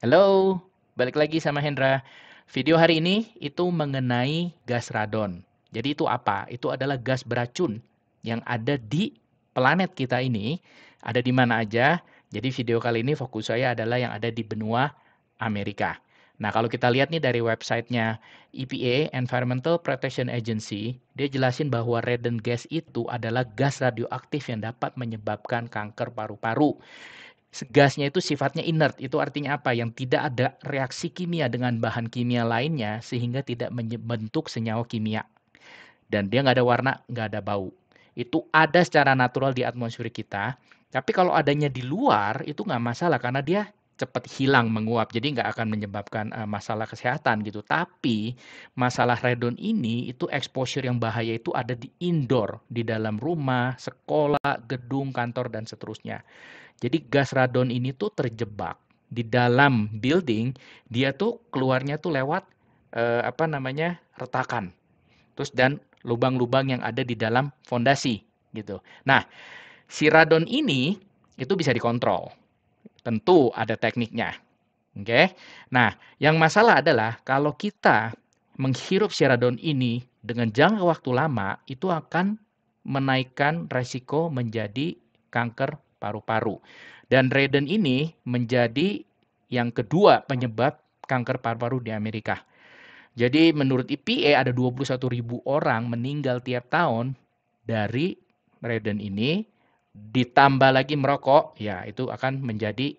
Halo, balik lagi sama Hendra. Video hari ini itu mengenai gas radon. Jadi itu apa? Itu adalah gas beracun yang ada di planet kita ini, ada di mana aja. Jadi video kali ini fokus saya adalah yang ada di benua Amerika. Nah, kalau kita lihat nih dari websitenya EPA, Environmental Protection Agency, dia jelasin bahwa radon gas itu adalah gas radioaktif yang dapat menyebabkan kanker paru-paru gasnya itu sifatnya inert. Itu artinya apa? Yang tidak ada reaksi kimia dengan bahan kimia lainnya sehingga tidak membentuk senyawa kimia. Dan dia nggak ada warna, nggak ada bau. Itu ada secara natural di atmosfer kita. Tapi kalau adanya di luar itu nggak masalah karena dia cepat hilang menguap jadi nggak akan menyebabkan uh, masalah kesehatan gitu tapi masalah radon ini itu exposure yang bahaya itu ada di indoor di dalam rumah sekolah gedung kantor dan seterusnya jadi gas radon ini tuh terjebak di dalam building dia tuh keluarnya tuh lewat uh, apa namanya retakan terus dan lubang-lubang yang ada di dalam fondasi gitu nah si radon ini itu bisa dikontrol Tentu ada tekniknya. Oke. Okay? Nah, yang masalah adalah kalau kita menghirup siradon ini dengan jangka waktu lama itu akan menaikkan resiko menjadi kanker paru-paru. Dan radon ini menjadi yang kedua penyebab kanker paru-paru di Amerika. Jadi menurut IPA ada 21 ribu orang meninggal tiap tahun dari radon ini ditambah lagi merokok, ya itu akan menjadi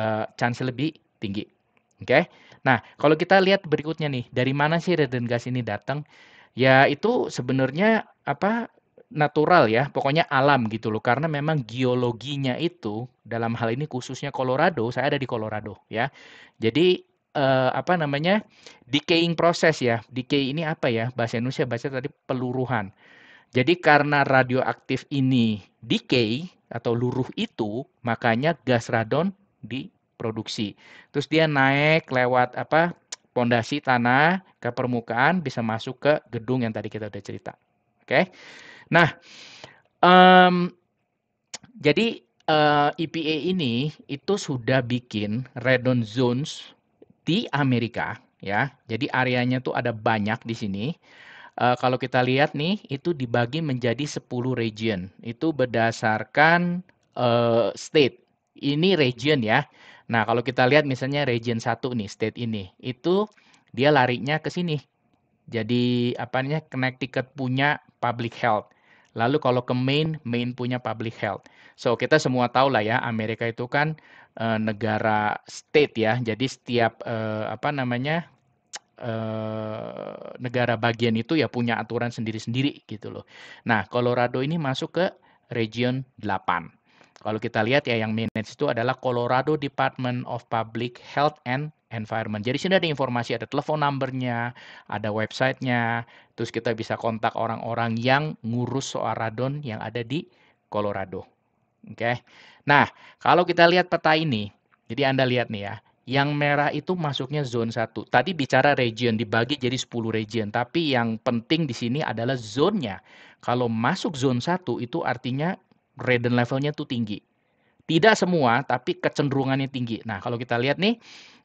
uh, chance lebih tinggi. Oke. Okay? Nah, kalau kita lihat berikutnya nih, dari mana sih radon gas ini datang? Ya itu sebenarnya apa natural ya, pokoknya alam gitu loh. Karena memang geologinya itu dalam hal ini khususnya Colorado, saya ada di Colorado ya. Jadi eh, apa namanya? decaying process ya. Decay ini apa ya? Bahasa Indonesia bahasa tadi peluruhan. Jadi karena radioaktif ini decay atau luruh itu, makanya gas radon diproduksi. Terus dia naik lewat apa? pondasi tanah ke permukaan bisa masuk ke gedung yang tadi kita udah cerita. Oke. Okay? Nah, um, jadi uh, eh, EPA ini itu sudah bikin radon zones di Amerika ya. Jadi areanya tuh ada banyak di sini uh, kalau kita lihat nih itu dibagi menjadi 10 region. Itu berdasarkan uh, state. Ini region ya. Nah, kalau kita lihat misalnya region 1 nih, state ini. Itu dia larinya ke sini. Jadi apa namanya? Connecticut punya public health. Lalu kalau ke main, main punya public health. So kita semua tahu lah ya, Amerika itu kan eh, negara state ya. Jadi setiap apa namanya Eh, negara bagian itu ya punya aturan sendiri-sendiri gitu loh. Nah, Colorado ini masuk ke region 8. Kalau kita lihat ya yang manage itu adalah Colorado Department of Public Health and Environment. Jadi sini ada informasi, ada telepon numbernya, ada websitenya, terus kita bisa kontak orang-orang yang ngurus soal radon yang ada di Colorado. Oke. Okay. Nah, kalau kita lihat peta ini, jadi Anda lihat nih ya, yang merah itu masuknya zone 1. Tadi bicara region dibagi jadi 10 region, tapi yang penting di sini adalah zonnya. Kalau masuk zone 1 itu artinya redden levelnya tuh tinggi. Tidak semua, tapi kecenderungannya tinggi. Nah, kalau kita lihat nih,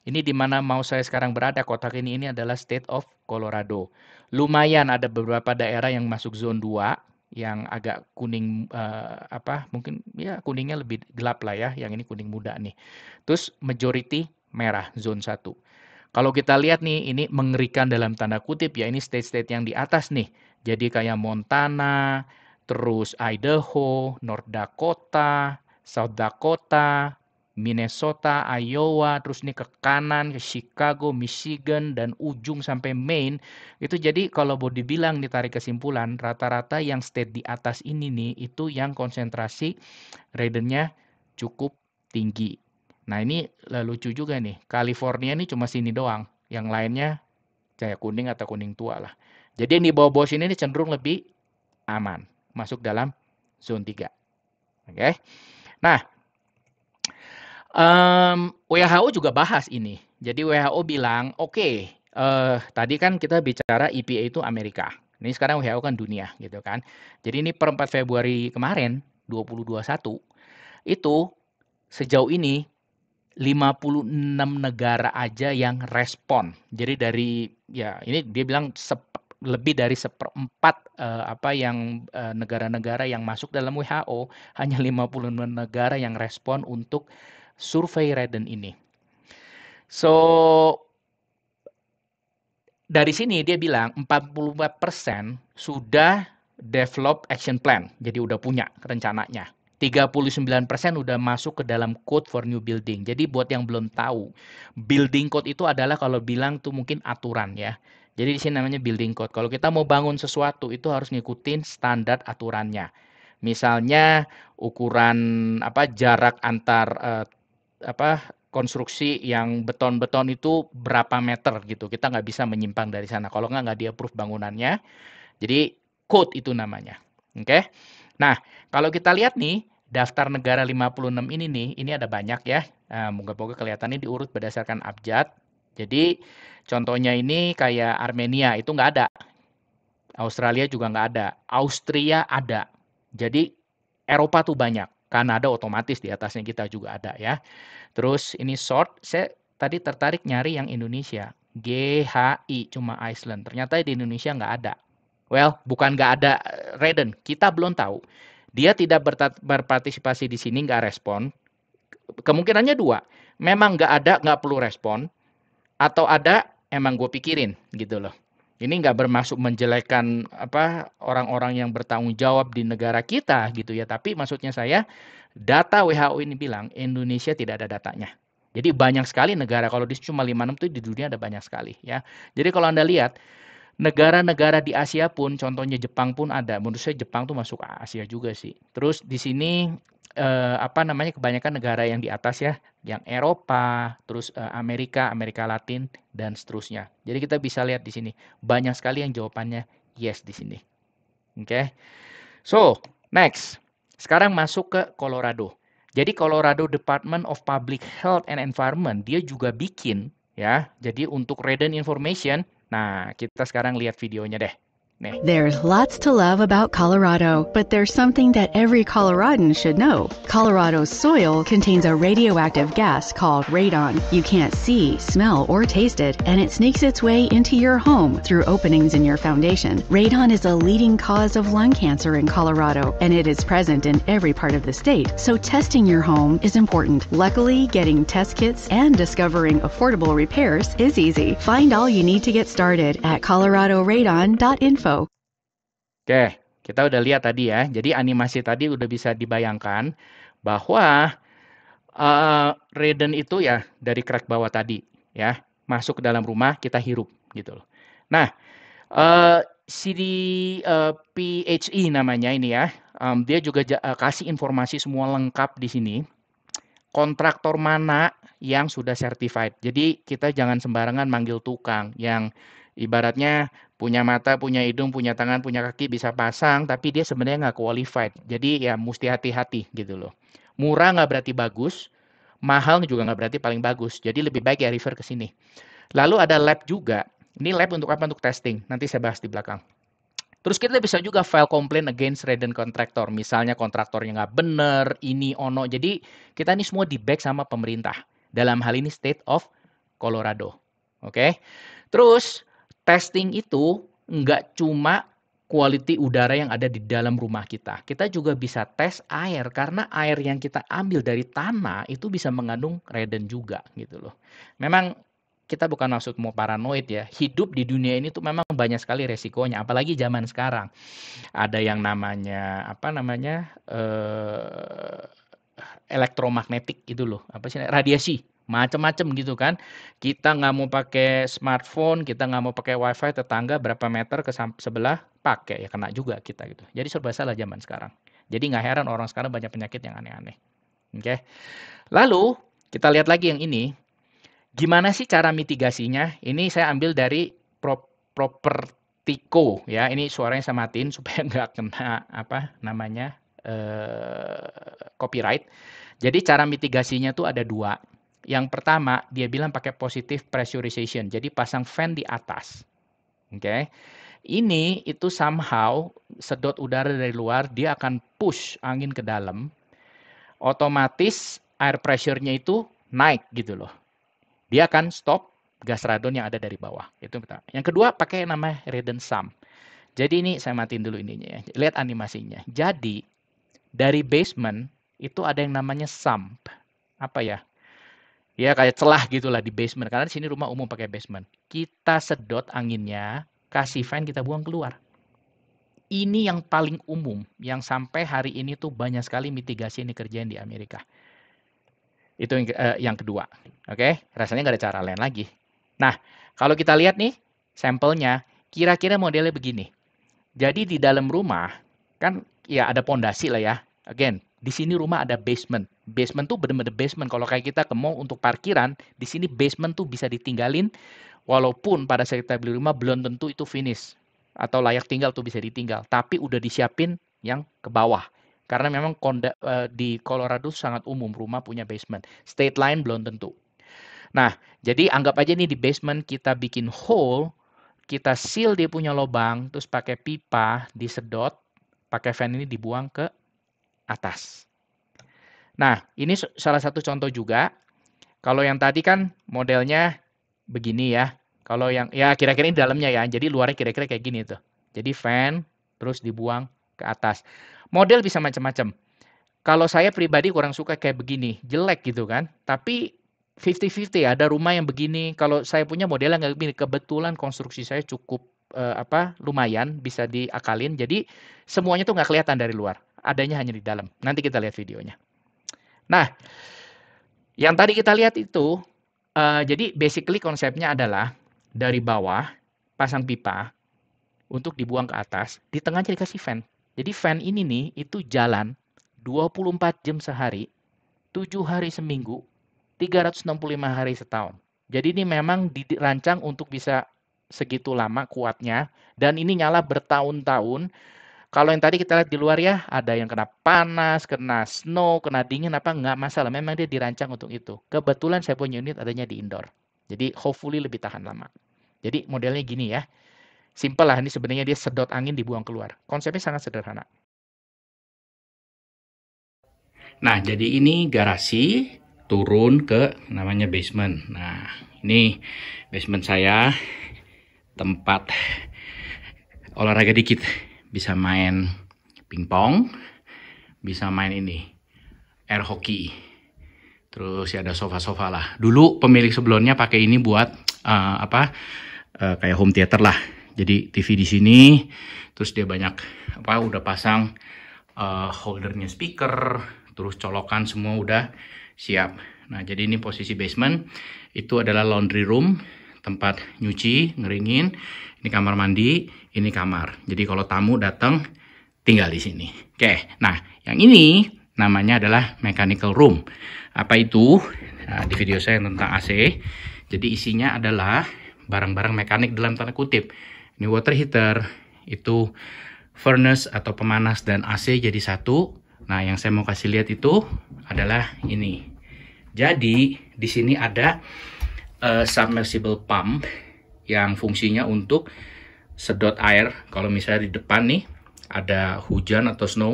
ini di mana mau saya sekarang berada, kotak ini ini adalah State of Colorado. Lumayan ada beberapa daerah yang masuk zone 2 yang agak kuning uh, apa mungkin ya kuningnya lebih gelap lah ya, yang ini kuning muda nih. Terus majority merah, zone 1. Kalau kita lihat nih, ini mengerikan dalam tanda kutip ya, ini state-state yang di atas nih. Jadi kayak Montana, terus Idaho, North Dakota, South Dakota, Minnesota, Iowa, terus nih ke kanan ke Chicago, Michigan dan ujung sampai Maine. Itu jadi kalau boleh dibilang ditarik kesimpulan, rata-rata yang state di atas ini nih itu yang konsentrasi radennya cukup tinggi. Nah ini lucu juga nih, California ini cuma sini doang, yang lainnya cahaya kuning atau kuning tua lah. Jadi yang di bawah bawah sini ini cenderung lebih aman, masuk dalam zone 3. Oke. Okay? Nah, um, WHO juga bahas ini. Jadi WHO bilang, oke, okay, uh, eh, tadi kan kita bicara EPA itu Amerika. Ini sekarang WHO kan dunia gitu kan. Jadi ini per 4 Februari kemarin 2021 itu sejauh ini 56 negara aja yang respon. Jadi dari ya ini dia bilang lebih dari seperempat uh, apa yang eh, negara-negara uh, yang masuk dalam WHO hanya 56 negara yang respon untuk survei Redden ini. So dari sini dia bilang 44% sudah develop action plan. Jadi udah punya rencananya. 39% udah masuk ke dalam code for new building. Jadi buat yang belum tahu, building code itu adalah kalau bilang tuh mungkin aturan ya. Jadi di sini namanya building code. Kalau kita mau bangun sesuatu itu harus ngikutin standar aturannya. Misalnya ukuran apa jarak antar eh, apa konstruksi yang beton-beton itu berapa meter gitu. Kita nggak bisa menyimpang dari sana. Kalau nggak nggak di approve bangunannya. Jadi code itu namanya. Oke. Okay? Nah, kalau kita lihat nih, daftar negara 56 ini nih, ini ada banyak ya. moga eh, moga-moga kelihatannya diurut berdasarkan abjad. Jadi contohnya ini kayak Armenia itu nggak ada. Australia juga nggak ada. Austria ada. Jadi Eropa tuh banyak. Kanada otomatis di atasnya kita juga ada ya. Terus ini short, saya tadi tertarik nyari yang Indonesia. GHI cuma Iceland. Ternyata di Indonesia nggak ada. Well, bukan nggak ada eh, Raiden, kita belum tahu. Dia tidak berpartisipasi di sini, nggak respon. Kemungkinannya dua, memang nggak ada, nggak perlu respon, atau ada emang gue pikirin gitu loh. Ini nggak bermaksud menjelekan apa orang-orang yang bertanggung jawab di negara kita gitu ya, tapi maksudnya saya data WHO ini bilang Indonesia tidak ada datanya. Jadi banyak sekali negara kalau di cuma 56 itu di dunia ada banyak sekali ya. Jadi kalau Anda lihat negara-negara di Asia pun, contohnya Jepang pun ada. Menurut saya Jepang tuh masuk Asia juga sih. Terus di sini eh, apa namanya kebanyakan negara yang di atas ya, yang Eropa, terus eh, Amerika, Amerika Latin dan seterusnya. Jadi kita bisa lihat di sini banyak sekali yang jawabannya yes di sini. Oke. Okay. So, next. Sekarang masuk ke Colorado. Jadi Colorado Department of Public Health and Environment dia juga bikin ya. Jadi untuk reden Information Nah, kita sekarang lihat videonya deh. There's lots to love about Colorado, but there's something that every Coloradan should know. Colorado's soil contains a radioactive gas called radon. You can't see, smell, or taste it, and it sneaks its way into your home through openings in your foundation. Radon is a leading cause of lung cancer in Colorado, and it is present in every part of the state, so testing your home is important. Luckily, getting test kits and discovering affordable repairs is easy. Find all you need to get started at coloradoradon.info info. Oke, kita udah lihat tadi ya. Jadi animasi tadi udah bisa dibayangkan bahwa uh, Raiden itu ya dari crack bawah tadi ya masuk ke dalam rumah kita hirup gitu loh. Nah, uh, eh, CD uh, eh, PHE namanya ini ya, um, dia juga uh, kasih informasi semua lengkap di sini. Kontraktor mana yang sudah certified. Jadi kita jangan sembarangan manggil tukang yang Ibaratnya punya mata, punya hidung, punya tangan, punya kaki bisa pasang, tapi dia sebenarnya nggak qualified. Jadi ya mesti hati-hati gitu loh. Murah nggak berarti bagus, mahal juga nggak berarti paling bagus. Jadi lebih baik ya refer ke sini. Lalu ada lab juga. Ini lab untuk apa? Untuk testing. Nanti saya bahas di belakang. Terus kita bisa juga file komplain against redden contractor. Misalnya kontraktornya nggak bener, ini ono. Jadi kita ini semua di back sama pemerintah. Dalam hal ini state of Colorado. Oke. Okay? Terus testing itu nggak cuma quality udara yang ada di dalam rumah kita. Kita juga bisa tes air karena air yang kita ambil dari tanah itu bisa mengandung radon juga gitu loh. Memang kita bukan maksud mau paranoid ya. Hidup di dunia ini tuh memang banyak sekali resikonya, apalagi zaman sekarang. Ada yang namanya apa namanya eh elektromagnetik gitu loh, apa sih radiasi macam-macam gitu kan. Kita nggak mau pakai smartphone, kita nggak mau pakai wifi tetangga berapa meter ke sebelah pakai ya kena juga kita gitu. Jadi serba salah zaman sekarang. Jadi nggak heran orang sekarang banyak penyakit yang aneh-aneh. Oke. Lalu kita lihat lagi yang ini. Gimana sih cara mitigasinya? Ini saya ambil dari pro propertiko ya. Ini suaranya saya matiin supaya nggak kena apa namanya eh, copyright. Jadi cara mitigasinya tuh ada dua. Yang pertama, dia bilang pakai positive pressurization. Jadi pasang fan di atas. Oke. Okay? Ini itu somehow sedot udara dari luar, dia akan push angin ke dalam. Otomatis air pressure-nya itu naik gitu loh. Dia akan stop gas radon yang ada dari bawah. Itu yang Yang kedua pakai nama radon sump. Jadi ini saya matiin dulu ininya ya. Lihat animasinya. Jadi dari basement itu ada yang namanya sump. Apa ya? ya kayak celah gitulah di basement karena di sini rumah umum pakai basement kita sedot anginnya kasih fan kita buang keluar ini yang paling umum yang sampai hari ini tuh banyak sekali mitigasi ini kerjaan di Amerika itu yang, eh, yang kedua oke rasanya nggak ada cara lain lagi nah kalau kita lihat nih sampelnya kira-kira modelnya begini jadi di dalam rumah kan ya ada pondasi lah ya again di sini rumah ada basement. Basement tuh bener-bener basement. Kalau kayak kita ke mall untuk parkiran, di sini basement tuh bisa ditinggalin walaupun pada saat kita beli rumah belum tentu itu finish atau layak tinggal tuh bisa ditinggal, tapi udah disiapin yang ke bawah. Karena memang konda, uh, di Colorado sangat umum rumah punya basement. State line belum tentu. Nah, jadi anggap aja nih di basement kita bikin hole, kita seal dia punya lubang, terus pakai pipa disedot, pakai fan ini dibuang ke atas. Nah, ini salah satu contoh juga. Kalau yang tadi kan modelnya begini ya. Kalau yang ya kira-kira ini dalamnya ya. Jadi luarnya kira-kira kayak gini tuh. Jadi fan terus dibuang ke atas. Model bisa macam-macam. Kalau saya pribadi kurang suka kayak begini, jelek gitu kan. Tapi 50-50 ada rumah yang begini. Kalau saya punya modelnya nggak begini. Kebetulan konstruksi saya cukup eh, apa lumayan bisa diakalin. Jadi semuanya tuh nggak kelihatan dari luar adanya hanya di dalam. Nanti kita lihat videonya. Nah, yang tadi kita lihat itu, uh, jadi basically konsepnya adalah dari bawah pasang pipa untuk dibuang ke atas, di tengah jadi kasih fan. Jadi fan ini nih itu jalan 24 jam sehari, 7 hari seminggu, 365 hari setahun. Jadi ini memang dirancang untuk bisa segitu lama kuatnya dan ini nyala bertahun-tahun kalau yang tadi kita lihat di luar ya, ada yang kena panas, kena snow, kena dingin apa nggak masalah. Memang dia dirancang untuk itu. Kebetulan saya punya unit adanya di indoor. Jadi hopefully lebih tahan lama. Jadi modelnya gini ya. Simple lah, ini sebenarnya dia sedot angin dibuang keluar. Konsepnya sangat sederhana. Nah, jadi ini garasi turun ke namanya basement. Nah, ini basement saya tempat olahraga dikit bisa main pingpong, bisa main ini air hockey. Terus ya ada sofa-sofa lah. Dulu pemilik sebelumnya pakai ini buat uh, apa? Uh, kayak home theater lah. Jadi TV di sini, terus dia banyak apa? Udah pasang uh, holdernya speaker, terus colokan semua udah siap. Nah, jadi ini posisi basement. Itu adalah laundry room, tempat nyuci, ngeringin. Ini kamar mandi, ini kamar. Jadi kalau tamu datang tinggal di sini. Oke, nah yang ini namanya adalah mechanical room. Apa itu? Nah, di video saya tentang AC. Jadi isinya adalah barang-barang mekanik dalam tanda kutip. Ini water heater, itu furnace atau pemanas dan AC jadi satu. Nah, yang saya mau kasih lihat itu adalah ini. Jadi, di sini ada uh, submersible pump yang fungsinya untuk sedot air. Kalau misalnya di depan nih ada hujan atau snow,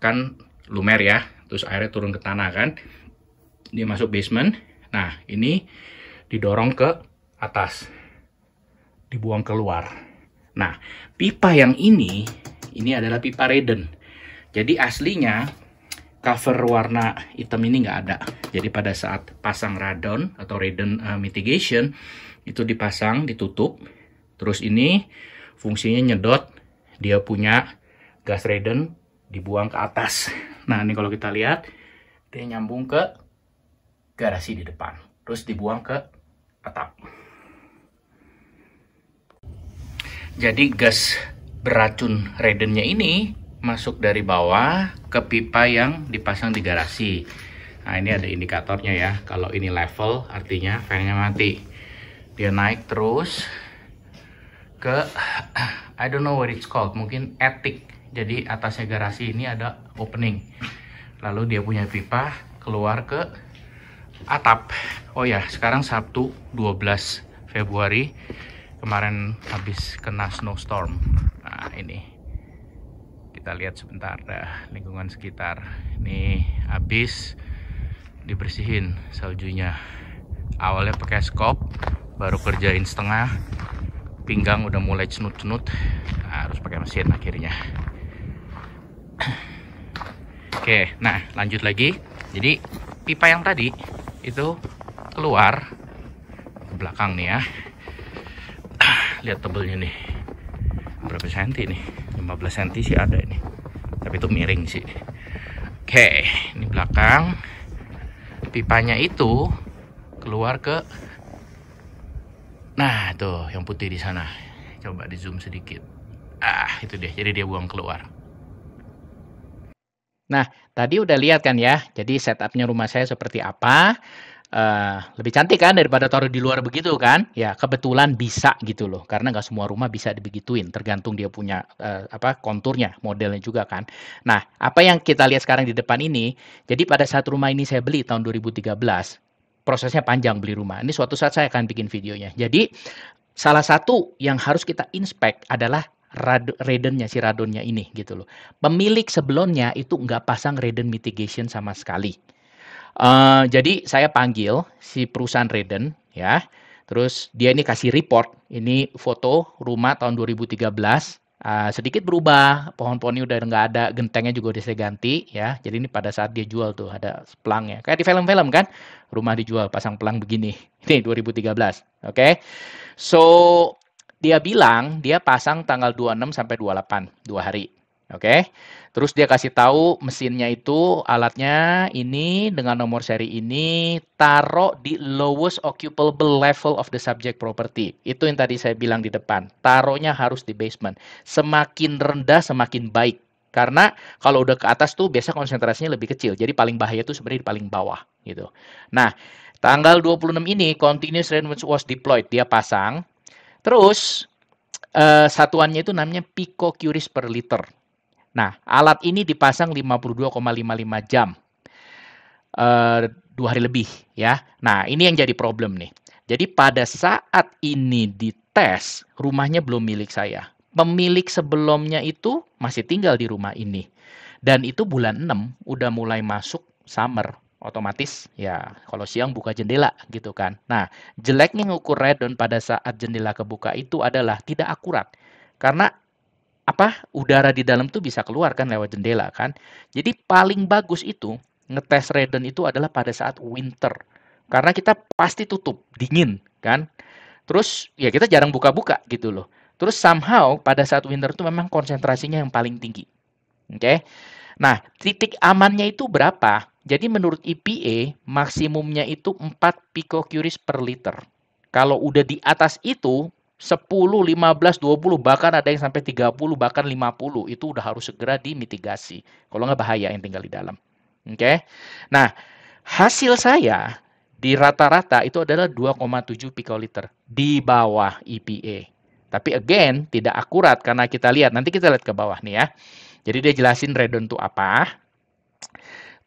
kan lumer ya, terus airnya turun ke tanah kan. Dia masuk basement. Nah, ini didorong ke atas. Dibuang keluar. Nah, pipa yang ini ini adalah pipa Raiden. Jadi aslinya cover warna hitam ini nggak ada. Jadi pada saat pasang radon atau radon uh, eh, mitigation itu dipasang, ditutup. Terus ini fungsinya nyedot dia punya gas reden dibuang ke atas. Nah, ini kalau kita lihat dia nyambung ke garasi di depan. Terus dibuang ke atap. Jadi gas beracun redennya ini masuk dari bawah ke pipa yang dipasang di garasi. Nah, ini ada indikatornya ya. Kalau ini level artinya fan-nya mati dia naik terus ke I don't know what it's called mungkin attic jadi atasnya garasi ini ada opening lalu dia punya pipa keluar ke atap oh ya sekarang Sabtu 12 Februari kemarin habis kena snowstorm nah ini kita lihat sebentar dah lingkungan sekitar ini habis dibersihin saljunya awalnya pakai skop baru kerjain setengah pinggang udah mulai cenut-cenut nah, harus pakai mesin akhirnya oke nah lanjut lagi jadi pipa yang tadi itu keluar ke belakang nih ya lihat tebelnya nih berapa senti nih 15 senti sih ada ini tapi itu miring sih oke ini belakang pipanya itu keluar ke Nah, tuh yang putih di sana. Coba di zoom sedikit. Ah, itu dia. Jadi dia buang keluar. Nah, tadi udah lihat kan ya. Jadi setupnya rumah saya seperti apa. Uh, lebih cantik kan daripada taruh di luar begitu kan? Ya kebetulan bisa gitu loh, karena nggak semua rumah bisa dibegituin, tergantung dia punya uh, apa konturnya, modelnya juga kan. Nah, apa yang kita lihat sekarang di depan ini, jadi pada saat rumah ini saya beli tahun 2013, prosesnya panjang beli rumah. Ini suatu saat saya akan bikin videonya. Jadi salah satu yang harus kita inspect adalah radonnya si radonnya ini gitu loh. Pemilik sebelumnya itu nggak pasang radon mitigation sama sekali. Uh, jadi saya panggil si perusahaan radon ya. Terus dia ini kasih report, ini foto rumah tahun 2013 Ah, sedikit berubah pohon-pohonnya udah nggak ada gentengnya juga udah saya ganti ya jadi ini pada saat dia jual tuh ada pelangnya kayak di film-film kan rumah dijual pasang pelang begini ini 2013 oke okay? so dia bilang dia pasang tanggal 26 sampai 28 dua hari Oke. Okay? Terus dia kasih tahu mesinnya itu alatnya ini dengan nomor seri ini taruh di lowest occupable level of the subject property. Itu yang tadi saya bilang di depan. Taruhnya harus di basement. Semakin rendah semakin baik. Karena kalau udah ke atas tuh biasa konsentrasinya lebih kecil. Jadi paling bahaya itu sebenarnya di paling bawah gitu. Nah, tanggal 26 ini continuous range was deployed. Dia pasang. Terus uh, satuannya itu namanya pico picocuries per liter. Nah, alat ini dipasang 52,55 jam. Uh, dua hari lebih ya. Nah, ini yang jadi problem nih. Jadi pada saat ini dites, rumahnya belum milik saya. Pemilik sebelumnya itu masih tinggal di rumah ini. Dan itu bulan 6 udah mulai masuk summer otomatis ya kalau siang buka jendela gitu kan. Nah, jeleknya ngukur redon pada saat jendela kebuka itu adalah tidak akurat. Karena apa udara di dalam tuh bisa keluar kan lewat jendela kan. Jadi paling bagus itu ngetes radon itu adalah pada saat winter. Karena kita pasti tutup, dingin kan. Terus ya kita jarang buka-buka gitu loh. Terus somehow pada saat winter itu memang konsentrasinya yang paling tinggi. Oke. Okay? Nah, titik amannya itu berapa? Jadi menurut EPA maksimumnya itu 4 picocuries per liter. Kalau udah di atas itu 10, 15, 20, bahkan ada yang sampai 30, bahkan 50. Itu udah harus segera dimitigasi. Kalau nggak bahaya yang tinggal di dalam. Oke. Okay? Nah, hasil saya di rata-rata itu adalah 2,7 picoliter di bawah EPA. Tapi again, tidak akurat karena kita lihat, nanti kita lihat ke bawah nih ya. Jadi dia jelasin redon itu apa.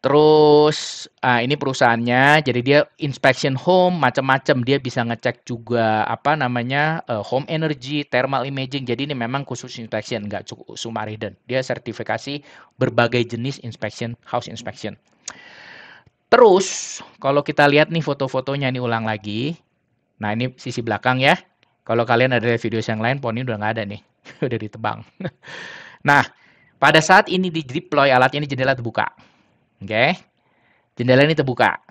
Terus uh, ini perusahaannya, jadi dia inspection home macam-macam, dia bisa ngecek juga apa namanya uh, home energy, thermal imaging. Jadi ini memang khusus inspection, nggak cukup cuma Dia sertifikasi berbagai jenis inspection, house inspection. Terus kalau kita lihat nih foto-fotonya ini ulang lagi. Nah ini sisi belakang ya. Kalau kalian ada video yang lain, poni udah nggak ada nih, udah ditebang. nah pada saat ini di deploy alat ini jendela terbuka. Oke. Okay? Jendela ini terbuka.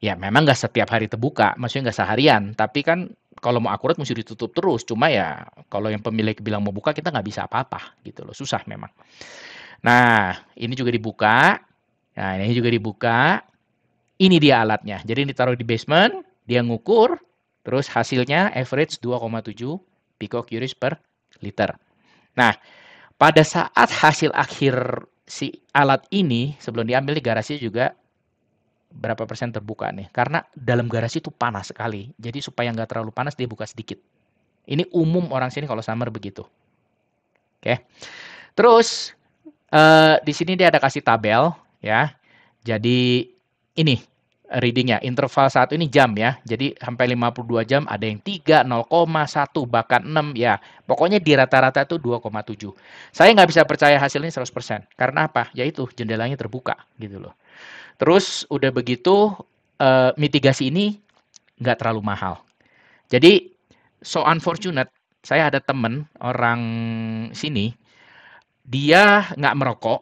Ya memang nggak setiap hari terbuka, maksudnya nggak seharian. Tapi kan kalau mau akurat mesti ditutup terus. Cuma ya kalau yang pemilik bilang mau buka kita nggak bisa apa-apa gitu loh. Susah memang. Nah ini juga dibuka. Nah ini juga dibuka. Ini dia alatnya. Jadi ini taruh di basement, dia ngukur. Terus hasilnya average 2,7 picocuries per liter. Nah pada saat hasil akhir si alat ini sebelum diambil di garasi juga berapa persen terbuka nih. Karena dalam garasi itu panas sekali. Jadi supaya nggak terlalu panas dia buka sedikit. Ini umum orang sini kalau summer begitu. Oke. Terus uh, di sini dia ada kasih tabel ya. Jadi ini readingnya. Interval saat ini jam ya. Jadi sampai 52 jam ada yang 3, 0,1, bahkan 6 ya. Pokoknya di rata-rata itu 2,7. Saya nggak bisa percaya hasilnya 100%. Karena apa? Yaitu jendelanya terbuka gitu loh. Terus udah begitu uh, mitigasi ini nggak terlalu mahal. Jadi so unfortunate saya ada temen orang sini dia nggak merokok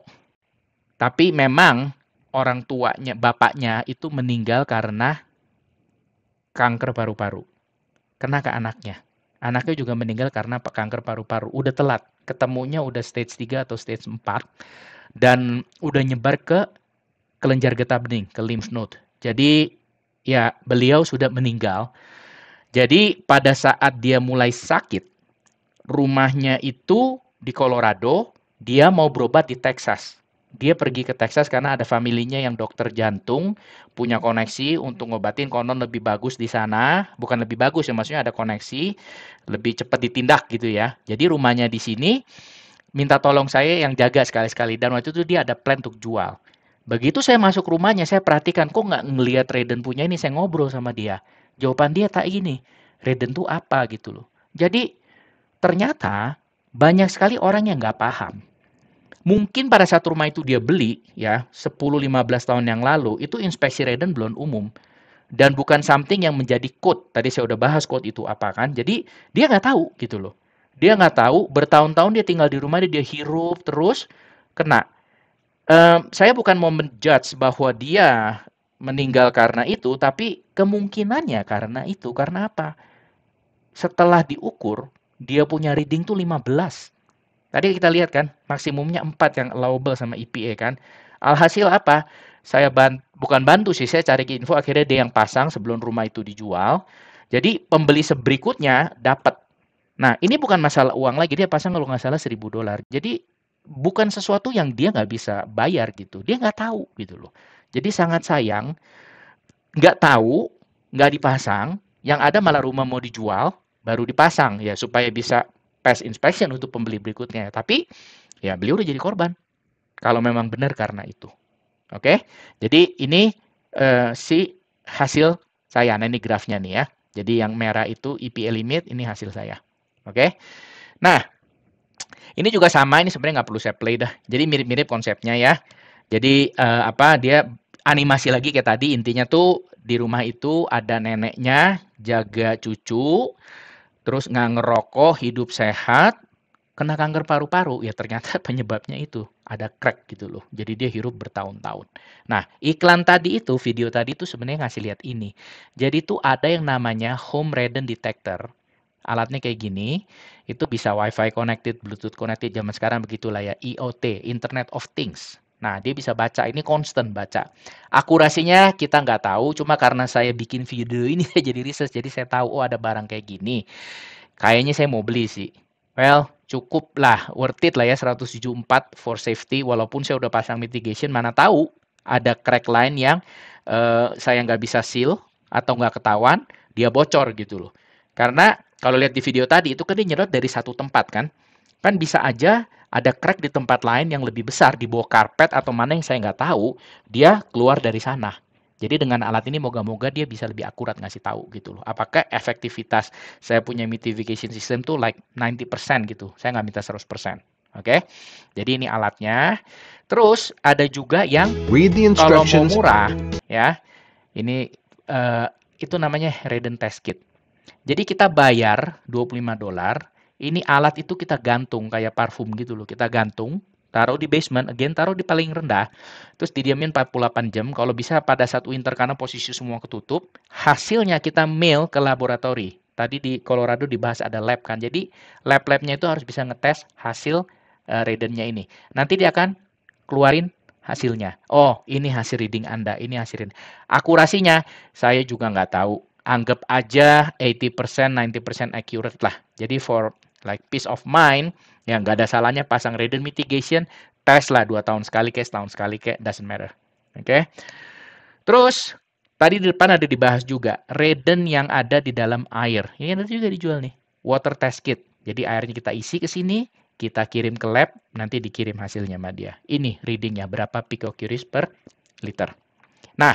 tapi memang orang tuanya, bapaknya itu meninggal karena kanker paru-paru. Kena ke anaknya. Anaknya juga meninggal karena kanker paru-paru. Udah telat. Ketemunya udah stage 3 atau stage 4. Dan udah nyebar ke kelenjar getah bening, ke lymph node. Jadi ya beliau sudah meninggal. Jadi pada saat dia mulai sakit, rumahnya itu di Colorado, dia mau berobat di Texas dia pergi ke Texas karena ada familinya yang dokter jantung punya koneksi untuk ngobatin konon lebih bagus di sana bukan lebih bagus ya maksudnya ada koneksi lebih cepat ditindak gitu ya jadi rumahnya di sini minta tolong saya yang jaga sekali-sekali dan waktu itu dia ada plan untuk jual begitu saya masuk rumahnya saya perhatikan kok nggak ngelihat Raiden punya ini saya ngobrol sama dia jawaban dia tak ini Raiden tuh apa gitu loh jadi ternyata banyak sekali orang yang nggak paham Mungkin pada saat rumah itu dia beli ya 10-15 tahun yang lalu itu inspeksi reden belum umum dan bukan something yang menjadi code. Tadi saya udah bahas code itu apa kan. Jadi dia nggak tahu gitu loh. Dia nggak tahu bertahun-tahun dia tinggal di rumah dia, dia hirup terus kena. Um, saya bukan mau menjudge bahwa dia meninggal karena itu, tapi kemungkinannya karena itu. Karena apa? Setelah diukur, dia punya reading tuh 15. Tadi kita lihat kan, maksimumnya 4 yang allowable sama EPA kan. Alhasil apa? Saya ban bukan bantu sih, saya cari info akhirnya dia yang pasang sebelum rumah itu dijual. Jadi pembeli seberikutnya dapat. Nah ini bukan masalah uang lagi, dia pasang kalau nggak salah 1000 dolar. Jadi bukan sesuatu yang dia nggak bisa bayar gitu, dia nggak tahu gitu loh. Jadi sangat sayang, nggak tahu, nggak dipasang, yang ada malah rumah mau dijual, baru dipasang ya supaya bisa Pass inspection untuk pembeli berikutnya. Tapi ya beliau udah jadi korban. Kalau memang benar karena itu. Oke. Jadi ini uh, si hasil saya. Nah ini grafnya nih ya. Jadi yang merah itu IPA e limit, ini hasil saya. Oke. Nah, ini juga sama, ini sebenarnya nggak perlu saya play dah. Jadi mirip-mirip konsepnya ya. Jadi uh, apa dia animasi lagi kayak tadi intinya tuh di rumah itu ada neneknya jaga cucu terus nggak ngerokok, hidup sehat, kena kanker paru-paru, ya ternyata penyebabnya itu ada crack gitu loh. Jadi dia hirup bertahun-tahun. Nah, iklan tadi itu, video tadi itu sebenarnya ngasih lihat ini. Jadi itu ada yang namanya home radon detector. Alatnya kayak gini, itu bisa wifi connected, bluetooth connected, zaman sekarang begitulah ya, IoT, Internet of Things. Nah, dia bisa baca. Ini konstan baca. Akurasinya kita nggak tahu, cuma karena saya bikin video ini saya jadi riset jadi saya tahu oh ada barang kayak gini. Kayaknya saya mau beli sih. Well, cukup lah, worth it lah ya 174 for safety. Walaupun saya udah pasang mitigation, mana tahu ada crack line yang uh, saya nggak bisa seal atau nggak ketahuan, dia bocor gitu loh. Karena kalau lihat di video tadi itu kan dia nyerot dari satu tempat kan, kan bisa aja ada crack di tempat lain yang lebih besar di bawah karpet atau mana yang saya nggak tahu, dia keluar dari sana. Jadi dengan alat ini moga-moga dia bisa lebih akurat ngasih tahu gitu loh. Apakah efektivitas saya punya mitigation system tuh like 90% gitu. Saya nggak minta 100%. Oke. Okay? Jadi ini alatnya. Terus ada juga yang Read the kalau mau murah ya. Ini uh, itu namanya Reden Test Kit. Jadi kita bayar 25 dolar ini alat itu kita gantung kayak parfum gitu loh. Kita gantung, taruh di basement, again taruh di paling rendah, terus didiamin 48 jam, kalau bisa pada saat winter karena posisi semua ketutup, hasilnya kita mail ke laboratori. Tadi di Colorado dibahas ada lab kan, jadi lab-labnya itu harus bisa ngetes hasil uh, eh, redennya ini. Nanti dia akan keluarin hasilnya. Oh, ini hasil reading Anda, ini hasil reading. Akurasinya saya juga nggak tahu. Anggap aja 80%, 90% accurate lah. Jadi for like peace of mind ya nggak ada salahnya pasang radiant mitigation tes lah dua tahun sekali kayak tahun sekali kayak doesn't matter oke okay? terus tadi di depan ada dibahas juga radiant yang ada di dalam air ini kan nanti juga dijual nih water test kit jadi airnya kita isi ke sini kita kirim ke lab nanti dikirim hasilnya sama dia ini readingnya berapa picocuries per liter nah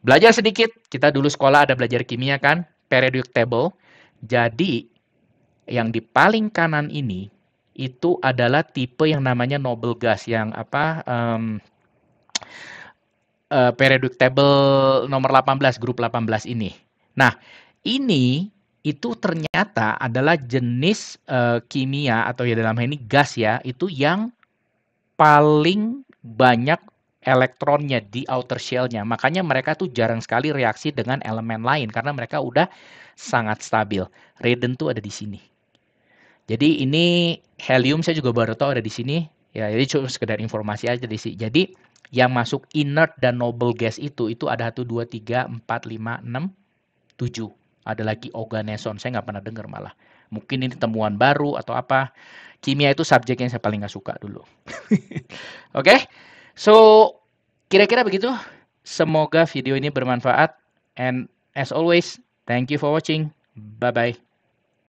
belajar sedikit kita dulu sekolah ada belajar kimia kan periodic table jadi yang di paling kanan ini itu adalah tipe yang namanya noble gas yang apa um, uh, eh, periodic table nomor 18 grup 18 ini. Nah, ini itu ternyata adalah jenis uh, kimia atau ya dalam hal ini gas ya, itu yang paling banyak elektronnya di outer shell-nya. Makanya mereka tuh jarang sekali reaksi dengan elemen lain karena mereka udah sangat stabil. Reden tuh ada di sini. Jadi ini helium saya juga baru tahu ada di sini. Ya, jadi cuma sekedar informasi aja di sini. Jadi yang masuk inert dan noble gas itu itu ada 1 2 3 4 5 6 7. Ada lagi organeson, saya nggak pernah dengar malah. Mungkin ini temuan baru atau apa. Kimia itu subjek yang saya paling nggak suka dulu. Oke, okay? so kira-kira begitu. Semoga video ini bermanfaat. And as always, thank you for watching. Bye-bye.